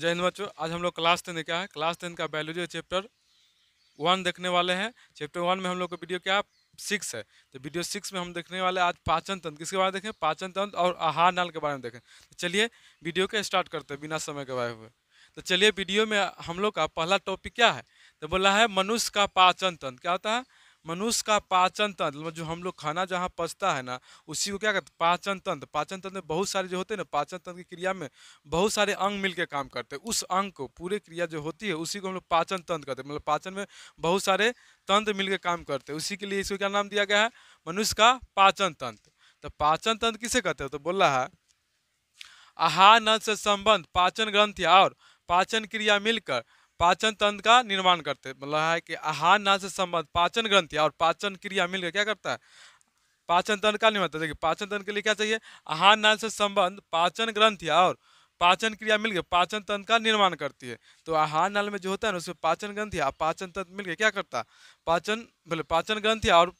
जय हिंद बच्चों आज हम लोग क्लास टेन क्या है क्लास टेन का बायोलॉजी चैप्टर वन देखने वाले हैं चैप्टर वन में हम लोग का वीडियो क्या सिक्स है तो वीडियो सिक्स में हम देखने वाले आज पाचन तंत्र किसके बारे में देखें पाचन तंत्र और आहार नाल के बारे में देखें तो चलिए वीडियो के स्टार्ट करते हैं बिना समय के बारे हुए तो चलिए वीडियो में हम लोग का पहला टॉपिक क्या है तो बोला है मनुष्य का पाचन तंत्र क्या होता है मनुष्य का पाचन तंत्र मतलब जो हम लोग खाना जहाँ पचता है ना उसी को क्या कहते हैं पाचन तंत्र पाचन तंत्र में बहुत सारे जो होते हैं ना पाचन तंत्र की क्रिया में बहुत सारे अंग मिलकर काम करते हैं उस अंग को पूरे क्रिया जो होती है उसी को हम लोग पाचन तंत्र कहते हैं मतलब पाचन में बहुत सारे तंत्र मिलकर काम करते हैं उसी के लिए इसको क्या नाम दिया गया है मनुष्य का पाचन तंत्र तो पाचन तंत्र किसे कहते हैं तो बोल रहा है आहार नल से संबंध पाचन ग्रंथि और पाचन क्रिया मिलकर पाचन तंत्र का निर्माण करते मतलब है कि आहार ना से संबंध पाचन ग्रंथि और पाचन क्रिया मिलकर क्या करता है पाचन तंत्र का निर्माण देखिए पाचन तंत्र के लिए क्या चाहिए आहार नाल से संबंध पाचन ग्रंथि और पाचन क्रिया मिलकर पाचन तंत्र का निर्माण करती है तो आहार नाल में जो होता है ना उसमें पाचन ग्रंथि और पाचन तंत्र मिलकर क्या करता है पाचन बोले मतलब पाचन ग्रंथि और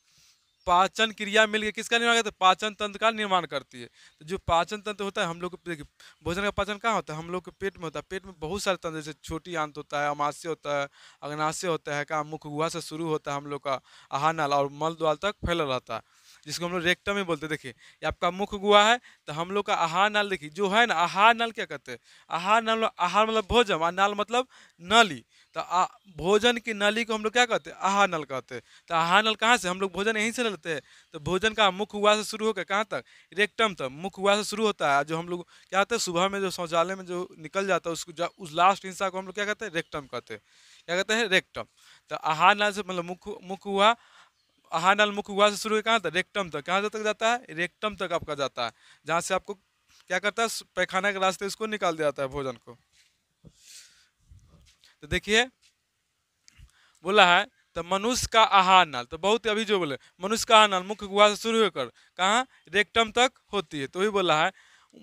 पाचन क्रिया मिलकर किसका निर्माण करते पाचन तंत्र का निर्माण करती है तो जो पाचन तंत्र होता है हम लोग देखिए भोजन का पाचन कहाँ होता है हम लोग के पेट में होता है पेट में बहुत सारे तंत्र जैसे छोटी आंत होता है अमाश्य होता है अग्नाश्य होता है कहाँ मुख गुहा से शुरू होता है हम लोग का आहार नाल और मल द्वाल तक फैला रहता है जिसको हम लोग रेक्टम में बोलते हैं देखिए ये आपका मुख गुहा है तो हम लोग का आहार नाल देखिए जो है ना आहार नाल क्या कहते हैं आहार नाल आहार मतलब भोजन और नाल मतलब नली तो आ, भोजन की नली को हम लोग क्या कहते हैं आहार नल कहते हैं तो आहार नल कहाँ से हम लोग भोजन यहीं से लेते हैं तो भोजन का मुख हुआ से शुरू होकर कहाँ तक रेक्टम तक मुख हुआ से शुरू होता है जो हम लोग क्या कहते हैं सुबह में जो शौचालय में जो निकल जाता है उसको उस लास्ट हिस्सा को हम लोग क्या कहते हैं रेक्टम कहते हैं क्या कहते हैं रेक्टम तो आहार नल से मतलब मुख मुख हुआ आहार नल मुख हुआ से शुरू कहाँ तक रेक्टम तक कहाँ तक जाता है रेक्टम तक आपका जाता है जहाँ से आपको क्या करता है पैखाना के रास्ते उसको निकाल दिया जाता है भोजन को तो देखिए बोला है तो मनुष्य का आहार नाल तो बहुत अभी जो बोले मनुष्य का आहार नाल मुख्य गुहा से शुरू होकर कहाँ रेक्टम तक होती है तो वही बोला है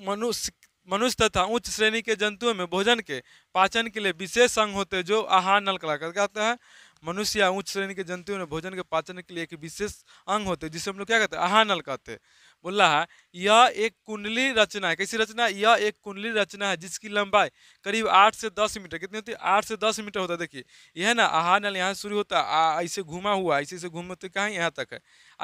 मनुष्य मनुष्य तथा उच्च श्रेणी के जंतुओं में भोजन के पाचन के लिए विशेष अंग होते हैं जो आहार नल कला कहता है मनुष्य या उच्च श्रेणी के जंतुओं में भोजन के पाचन के लिए एक विशेष अंग होते हैं जिसे हम लोग क्या कहते हैं आहार नल कहते हैं बोल रहा है यह एक कुंडली रचना है कैसी रचना है यह एक कुंडली रचना है जिसकी लंबाई करीब आठ से दस मीटर कितनी होती है आठ से दस मीटर होता है देखिए यह ना आहार नल यहाँ शुरू होता है ऐसे घुमा हुआ ऐसे ऐसे घूमते कहाँ यहाँ तक है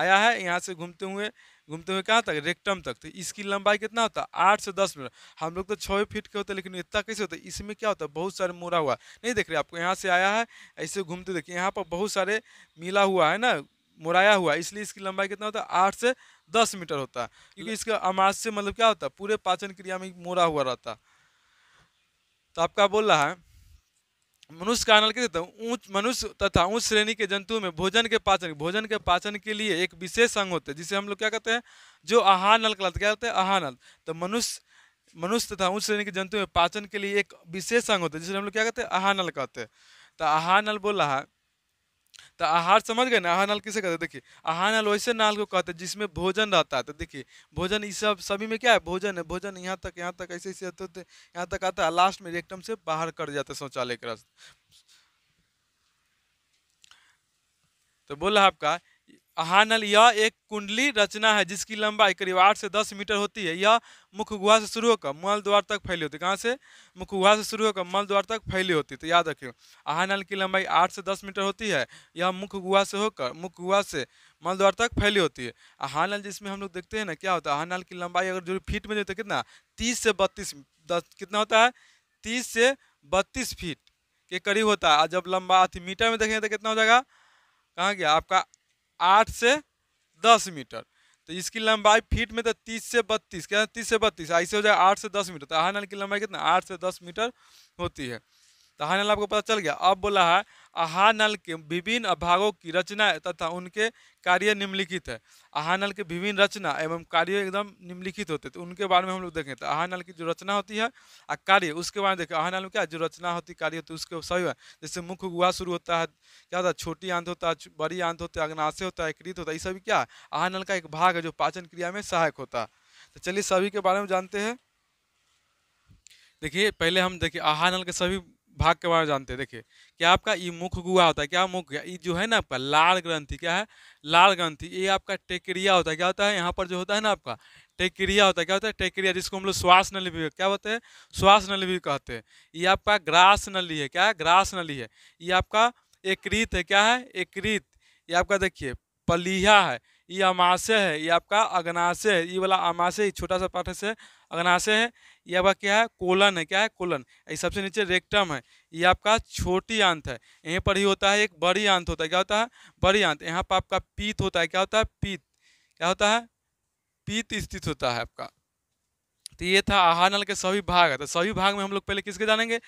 आया है यहाँ से घूमते हुए घूमते हुए कहाँ तक रेक्टम तक तो इसकी लंबाई कितना होता है आठ से दस मीटर हम लोग तो छः फीट के होते लेकिन इतना कैसे होता है इसमें क्या होता है बहुत सारे मोरा हुआ नहीं देख रहे आपको यहाँ से आया है ऐसे घूमते देखिए यहाँ पर बहुत सारे मिला हुआ है ना मुराया हुआ है इसलिए इसकी लंबाई कितना होता है आठ से दस मीटर होता है क्योंकि इसका अमाश से मतलब क्या होता है पूरे पाचन क्रिया में मोरा हुआ रहता तो आपका बोल रहा है मनुष्य का अनल कहते ऊंच मनुष्य तथा ऊंच श्रेणी के जंतु में भोजन के पाचन भोजन के पाचन के लिए एक विशेष अंग होते हैं जिसे हम लोग क्या कहते हैं जो आहार नल कहलाते क्या कहते हैं आहार नल तो मनुष्य मनुष्य तथा उच्च श्रेणी के जंतु में पाचन के लिए एक विशेष अंग होता है जिसे हम लोग क्या कहते हैं आहार नल कहते हैं तो आहार नल बोल रहा है तो आहार समझ गए ना आहार नाल किसे कहते हैं देखिए आहार नाल वैसे नाल को कहते हैं जिसमें भोजन रहता है तो देखिए भोजन इस सब सभी में क्या है भोजन है भोजन यहाँ तक यहाँ तक ऐसे ऐसे होते यहाँ तक आता है लास्ट में रेक्टम से बाहर कर जाता है शौचालय के रास्ते तो बोला आपका अहानल यह एक कुंडली रचना है जिसकी लंबाई करीब आठ से दस मीटर होती है यह मुख्य गुहा से शुरू होकर मल द्वार तक फैली होती है कहाँ से मुख्य गुहा से शुरू होकर मल द्वार तक फैली होती है तो याद रखियो अहानल की लंबाई आठ से दस मीटर होती है यह मुख्य गुहा से होकर मुख्य गुहा से मल द्वार तक फैली होती है अहानल जिसमें हम लोग देखते हैं ना क्या होता है अहानल की लंबाई अगर जो फीट में जो तो कितना तीस से बत्तीस कितना होता है तीस से बत्तीस फीट के करीब होता है जब लंबा मीटर में देखेंगे तो कितना हो जाएगा कहाँ गया आपका आठ से दस मीटर तो इसकी लंबाई फीट में तो तीस से बत्तीस क्या तीस से बत्तीस ऐसे हो जाए आठ से दस मीटर तो हाई नल की लंबाई कितना आठ से दस मीटर होती है तो हाई नल आपको पता चल गया अब बोला है आहानल के विभिन्न भागों की रचना तथा उनके कार्य निम्नलिखित है आहानल के विभिन्न रचना एवं कार्य एकदम निम्नलिखित होते तो उनके बारे में हम लोग देखें तो आहानल की जो रचना होती है आ कार्य उसके बारे में देखें आहानल में क्या जो रचना होती कार्य होती तो है उसके सही है जैसे मुख्य गुहा शुरू होता है क्या होता है छोटी आंत होता है बड़ी आंत होता है अग्नाशय होता है कृत होता है ये सभी क्या आहानल का एक भाग है जो पाचन क्रिया में सहायक होता है तो चलिए सभी के बारे में जानते हैं देखिए पहले हम देखिए आहानल के सभी भाग के बारे में जानते हैं देखिए कि आपका ये मुख गुआ होता है क्या मुख ये जो है ना आपका लाल ग्रंथि क्या है लाल ग्रंथि ये आपका टेक्रिया होता है क्या होता है यहाँ पर जो होता है ना आपका टेक्रिया होता है क्या होता है टेक्रिया जिसको हम लोग श्वास नली भी क्या होते हैं श्वास नली भी कहते हैं ये आपका ग्रास नली है क्या है ग्रास नली है ये आपका एकृत है क्या है एकृत ये आपका देखिए पलिया है ये अमाशय है ये आपका अग्नाशय है ये वाला अमाशय छोटा सा पाठ से अग्नाशय है ये आपका क्या है कोलन है क्या है कोलन सबसे नीचे रेक्टम है ये आपका छोटी आंत है यहीं पर ही होता है एक बड़ी आंत होता है क्या होता है बड़ी आंत यहाँ पर आपका पीत होता है क्या होता है पीत क्या होता है पीत स्थित होता है आपका तो ये था आहार नल के सभी भाग है तो सभी भाग में हम लोग पहले किसके जानेंगे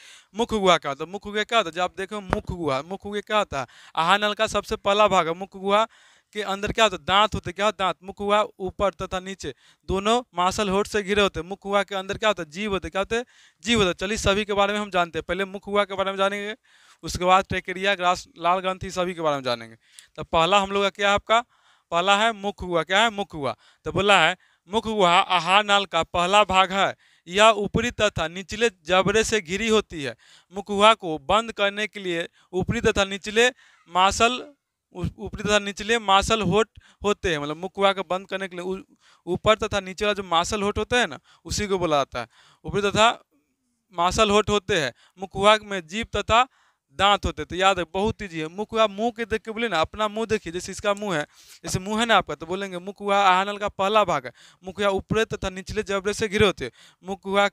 मुख्य गुहा क्या होता तो है मुख्य गुहा क्या होता है जब आप देखो मुख्य गुहा मुख्य गुहा क्या होता है आहार नल का सबसे पहला भाग है मुख्य गुहा के अंदर क्या होता है दांत होते क्या होता दांत मुख हुआ ऊपर तथा नीचे दोनों मार्शल होठ से घिरे होते मुख हुआ के अंदर क्या होता है जीव होते क्या होते जीव होते चलिए सभी के बारे में हम जानते हैं पहले मुख हुआ के बारे में जानेंगे उसके बाद ट्रेकेरिया ग्रास लाल ग्रंथी सभी के बारे में जानेंगे तो पहला हम लोग का क्या है आपका पहला है मुख हुआ क्या है मुख हुआ तो बोला है मुख हुआ आहार नाल का पहला भाग है यह ऊपरी तथा निचले जबड़े से घिरी होती है मुखुहा को बंद करने के लिए ऊपरी तथा निचले मासल ऊपरी तथा निचले मासल होट होते हैं मतलब मुख हुआ को बंद करने के लिए ऊपर तथा नीचे वाला जो मासल होट होता है ना उसी को बोला जाता है ऊपरी तथा मासल होट होते हैं मुख हुआ में जीप तथा दांत होते तो याद है बहुत ही है मुख हुआ मुंह के देख के बोले ना अपना मुंह देखिए जैसे इसका मुंह है जैसे मुंह है ना आपका तो बोलेंगे मुख हुआ आहानल का पहला भाग है मुख हुआ ऊपरे तथा निचले जबड़े से घिरे होते मुख हुआ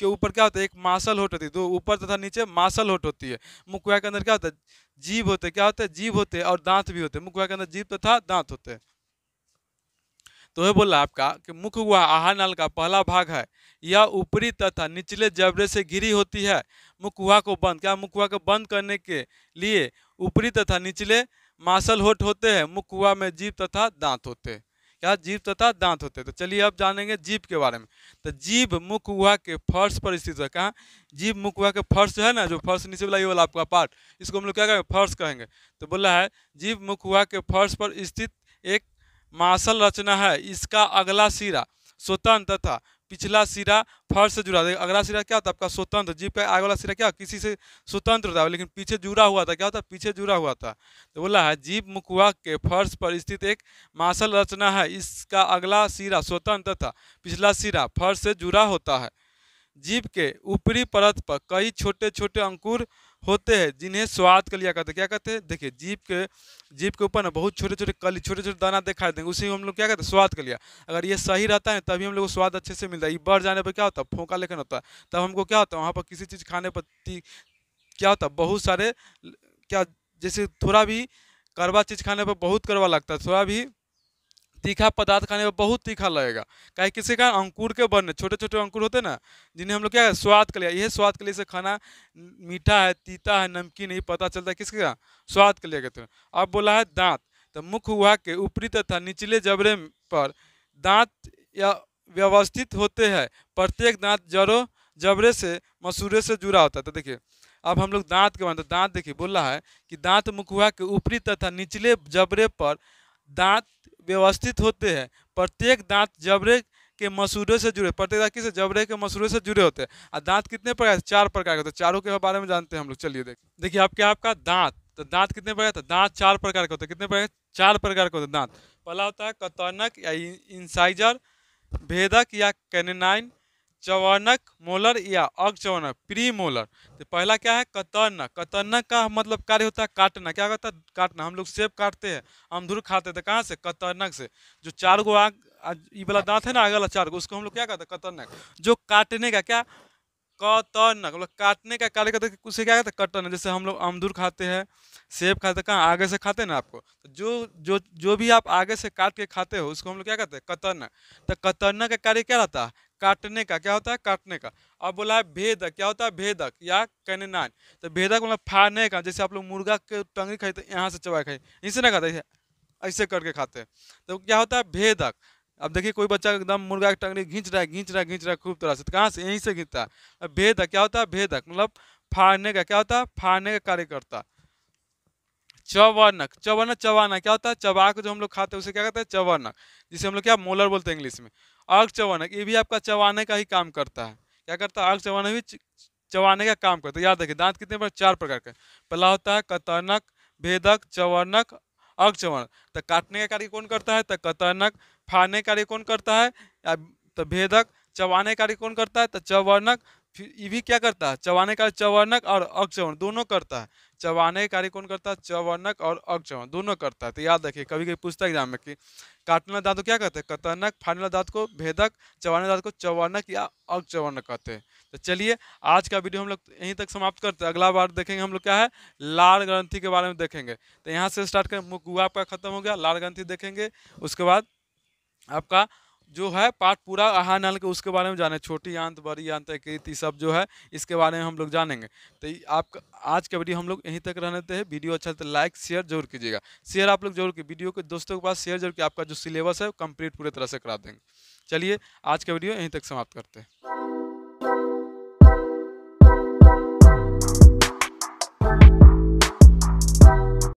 के ऊपर क्या होता है एक मासल होट होती है तो ऊपर तथा नीचे मासल होट होती है मुखवा के अंदर क्या होता है जीभ होते क्या होते है जीभ होते और दांत भी होते मुखवा के अंदर जीभ तथा दांत होते तो यह बोला आपका कि मुख हुआ आहार नाल का पहला भाग है यह ऊपरी तथा निचले जबड़े से घिरी होती है मुखुआ को बंद क्या मुखुआ को बंद करने के लिए ऊपरी तथा निचले मासल होट होते हैं मुखुआ में जीभ तथा दांत होते हैं क्या जीभ तथा दांत होते हैं तो चलिए अब जानेंगे जीभ के बारे में तो जीभ मुख हुआ के फर्श पर स्थित है कहाँ जीभ मुख हुआ के फर्श है ना जो फर्श नीचे वाला ये वाला आपका पार्ट इसको हम लोग क्या कहेंगे फर्श कहेंगे तो बोला है जीभ मुख हुआ के फर्श पर स्थित एक मासल रचना है इसका अगला सिरा स्वतंत्र तथा पिछला सिरा फर्श से जुड़ा था अगला सिरा क्या होता आपका स्वतंत्र जीप का आगे वाला सिरा क्या किसी से स्वतंत्र था लेकिन पीछे जुड़ा हुआ था क्या होता पीछे जुड़ा हुआ था तो बोला है जीप मुकुआ के फर्श पर स्थित एक मासल रचना है इसका अगला सिरा स्वतंत्र था पिछला सिरा फर्श से जुड़ा होता है जीप के ऊपरी परत पर कई छोटे छोटे अंकुर होते हैं जिन्हें स्वाद कलिया कहते हैं क्या कहते हैं देखिए जीप के जीप के ऊपर ना बहुत छोटे छोटे कली छोटे छोटे दाना दिखाई देंगे उसी हम लोग क्या कहते हैं स्वाद कलिया अगर ये सही रहता है तभी हम लोग को स्वाद अच्छे से मिलता है ये बढ़ जाने पर क्या होता है फोका लेकिन होता है तब हमको क्या होता है वहाँ पर किसी चीज़ खाने पर क्या होता है बहुत सारे क्या जैसे थोड़ा भी करवा चीज़ खाने पर बहुत करवा लगता है थोड़ा भी तीखा पदार्थ खाने पर बहुत तीखा लगेगा कहे किसी कारण अंकुर के बनने छोटे छोटे अंकुर होते ना जिन्हें हम लोग क्या स्वाद के लिए यह स्वाद के लिए से खाना मीठा है तीता है नमकीन नहीं पता चलता है किसके कारण स्वाद के लिए कहते हैं अब बोला है दांत तो मुख हुआ के ऊपरी तथा निचले जबरे पर दांत या व्यवस्थित होते हैं प्रत्येक दांत जड़ों जबरे से मसूरे से जुड़ा होता है तो देखिए अब हम लोग दांत के बारे में दांत देखिए बोला है कि दांत मुखुआ के ऊपरी तथा निचले जबरे पर दांत व्यवस्थित होते हैं प्रत्येक दांत जबरे के मसूरे से जुड़े प्रत्येक दांत किसे जबरे के मसूरे से जुड़े होते हैं और दांत कितने प्रकार चार प्रकार के होते हैं चारों के बारे में जानते हैं हम लोग चलिए देखिए देखिए आपके आपका दांत तो दांत कितने प्रकार का दांत चार प्रकार के होते हैं कितने प्रकार चार प्रकार के होते हैं दांत पहला होता है कतनक या इंसाइजर भेदक या कैनेनाइन चवनक मोलर या अगचवनक प्री मोलर तो पहला क्या है कतरना कतरना का मतलब कार्य होता है काटना क्या होता है काटना हम लोग सेब काटते हैं अमधुर खाते थे तो कहाँ से कतरनक से जो चार गो आग ये वाला दांत है ना आगे वाला चार गो उसको हम लोग क्या कहते हैं कतरनक जो काटने का क्या कतरनक मतलब काटने का कार्य करते उसे क्या कहते हैं कतर्न जैसे हम लोग अमधुर खाते हैं सेब खाते तो कहाँ आगे से खाते हैं ना आपको तो जो जो जो भी आप आगे से काट के खाते हो उसको हम लोग क्या कहते हैं कतरनक तो कतरना का कार्य क्या रहता है काटने का क्या होता है काटने का और बोला है भेदक क्या होता है भेदक या नान तो भेदक मतलब फाड़ने का जैसे आप लोग मुर्गा के टंगरी खाते तो यहाँ से चबा खाए इसे ना खाते ऐसे करके खाते हैं तो क्या होता है भेदक अब देखिए कोई बच्चा एकदम मुर्गा की टंगी घींच रहा है घींच रहा है घींच रहा है खूब तरह से तो कहाँ से यहीं से घींचता है भेदक क्या होता है भेदक मतलब फाड़ने का क्या होता है फाड़ने का कार्य करता है चवनक चवनक चवाना क्या होता है चबा को जो हम लोग खाते हैं उसे क्या कहते हैं चवनक जिसे हम लोग क्या मोलर बोलते हैं इंग्लिश में अर्घ चवनक ये भी आपका चवाने का ही काम करता है क्या करता है अर्घ चबाना भी चवाने का काम करता है याद रखिए दांत कितने पर चार प्रकार के पहला होता है कतनक भेदक चवनक अर्घ चवनक तो काटने का कार्य कौन करता है तो कतनक तो का कार्य कौन करता है तो भेदक का कार्य कौन करता है तो चवर्णक फिर ये भी क्या करता है चवाने कार्य चवर्णक और अक्षवर्ण दोनों करता है चवाने कार्य कौन करता है चवर्णक और अक्षवर्ण दोनों करता है तो याद रखिए कभी कभी पूछता एग्जाम में कि काटना दांत को क्या कहते हैं कतर्नक फाड़ना दांत को भेदक चवाने दांत को चवर्णक या अक्षवर्ण कहते हैं तो चलिए आज का वीडियो हम लोग यहीं तक समाप्त करते हैं अगला बार देखेंगे हम लोग क्या है लाल ग्रंथि के बारे में देखेंगे तो यहाँ से स्टार्ट करें मुकुआ आपका खत्म हो गया लाल ग्रंथि देखेंगे उसके बाद आपका जो है पाठ पूरा आहा नल के उसके बारे में जाने छोटी अंत बड़ी अंत कृति सब जो है इसके बारे में हम लोग जानेंगे तो आप आज का वीडियो हम लोग यहीं तक रहने देते हैं वीडियो अच्छा तो लाइक शेयर जरूर कीजिएगा शेयर आप लोग जरूर की वीडियो के दोस्तों के पास शेयर जरूर कि आपका जो सिलेबस है कंप्लीट पूरी तरह से करा देंगे चलिए आज का वीडियो यहीं तक समाप्त करते हैं